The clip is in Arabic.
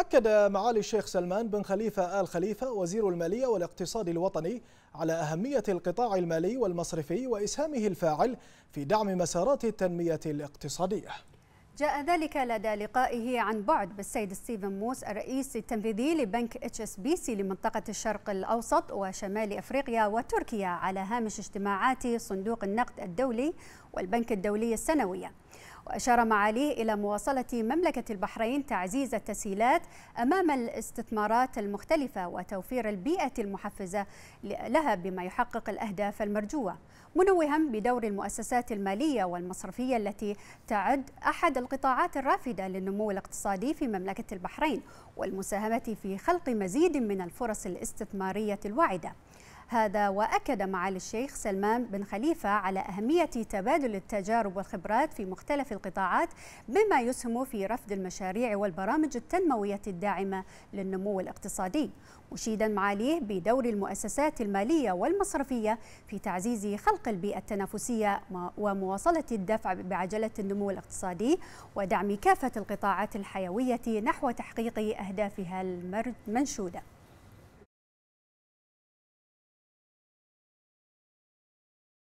أكد معالي الشيخ سلمان بن خليفة آل خليفة وزير المالية والاقتصاد الوطني على أهمية القطاع المالي والمصرفي وإسهامه الفاعل في دعم مسارات التنمية الاقتصادية جاء ذلك لدى لقائه عن بعد بالسيد ستيفن موس الرئيس التنفيذي لبنك اتش اس بي سي لمنطقه الشرق الاوسط وشمال افريقيا وتركيا على هامش اجتماعات صندوق النقد الدولي والبنك الدولي السنويه. وأشار معاليه إلى مواصلة مملكة البحرين تعزيز التسهيلات أمام الاستثمارات المختلفة وتوفير البيئة المحفزة لها بما يحقق الأهداف المرجوة منوها بدور المؤسسات المالية والمصرفية التي تعد أحد القطاعات الرافدة للنمو الاقتصادي في مملكة البحرين والمساهمة في خلق مزيد من الفرص الاستثمارية الواعدة هذا وأكد معالي الشيخ سلمان بن خليفة على أهمية تبادل التجارب والخبرات في مختلف القطاعات بما يسهم في رفض المشاريع والبرامج التنموية الداعمة للنمو الاقتصادي مشيدا معاليه بدور المؤسسات المالية والمصرفية في تعزيز خلق البيئة التنافسية ومواصلة الدفع بعجلة النمو الاقتصادي ودعم كافة القطاعات الحيوية نحو تحقيق أهدافها المنشودة